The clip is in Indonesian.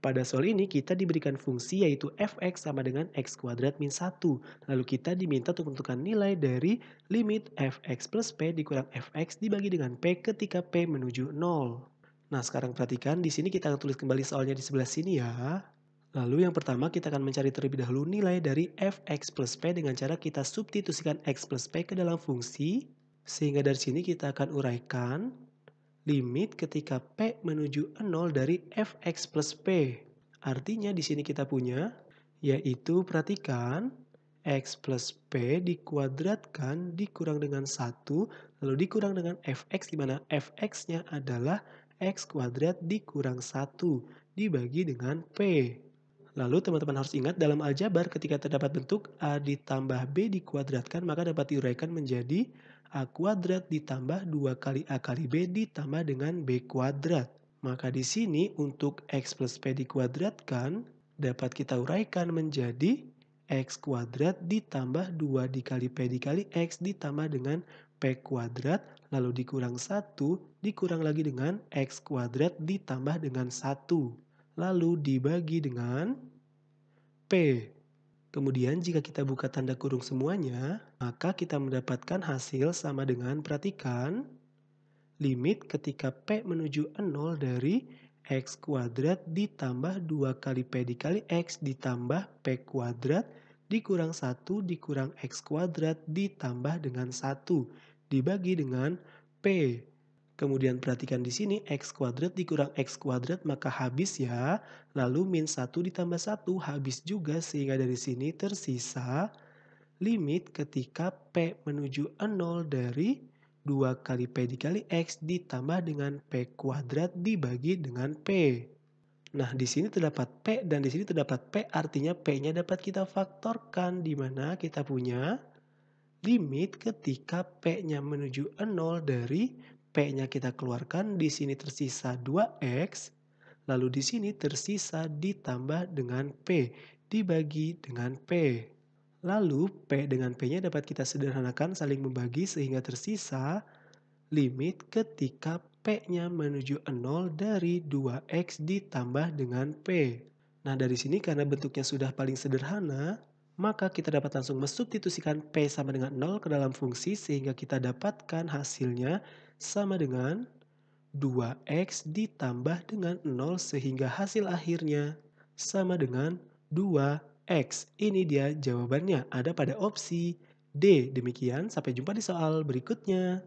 Pada soal ini kita diberikan fungsi yaitu fx sama dengan x kuadrat min 1. Lalu kita diminta untuk menentukan nilai dari limit fx plus p dikurang fx dibagi dengan p ketika p menuju 0. Nah sekarang perhatikan di sini kita akan tulis kembali soalnya di sebelah sini ya. Lalu yang pertama kita akan mencari terlebih dahulu nilai dari fx plus p dengan cara kita substitusikan x plus p ke dalam fungsi. Sehingga dari sini kita akan uraikan limit ketika P menuju 0 dari fx plus P. Artinya di sini kita punya, yaitu perhatikan x plus p dikuadratkan dikurang dengan 1 lalu dikurang dengan fx di mana fx-nya adalah x kuadrat dikurang 1 dibagi dengan p. Lalu teman-teman harus ingat dalam aljabar ketika terdapat bentuk A ditambah B dikuadratkan maka dapat diuraikan menjadi A kuadrat ditambah 2 kali A kali B ditambah dengan B kuadrat. Maka di sini untuk X plus P dikuadratkan dapat kita uraikan menjadi X kuadrat ditambah 2 dikali P dikali X ditambah dengan P kuadrat lalu dikurang 1 dikurang lagi dengan X kuadrat ditambah dengan 1 lalu dibagi dengan P. Kemudian jika kita buka tanda kurung semuanya, maka kita mendapatkan hasil sama dengan perhatikan limit ketika P menuju 0 dari X kuadrat ditambah 2 kali P dikali X ditambah P kuadrat dikurang 1 dikurang X kuadrat ditambah dengan 1 dibagi dengan P. Kemudian perhatikan di sini x kuadrat dikurang x kuadrat maka habis ya. Lalu min 1 ditambah 1 habis juga sehingga dari sini tersisa limit ketika P menuju 0 dari 2 kali P dikali X ditambah dengan P kuadrat dibagi dengan P. Nah, di sini terdapat P dan di sini terdapat P, artinya P-nya dapat kita faktorkan di mana kita punya limit ketika P-nya menuju 0 dari P-nya kita keluarkan, di sini tersisa 2X, lalu di sini tersisa ditambah dengan P, dibagi dengan P. Lalu P dengan P-nya dapat kita sederhanakan saling membagi sehingga tersisa limit ketika P-nya menuju 0 dari 2X ditambah dengan P. Nah dari sini karena bentuknya sudah paling sederhana, maka kita dapat langsung mensubstitusikan P sama dengan 0 ke dalam fungsi sehingga kita dapatkan hasilnya sama dengan 2x ditambah dengan 0 sehingga hasil akhirnya sama dengan 2x. Ini dia jawabannya ada pada opsi D. Demikian, sampai jumpa di soal berikutnya.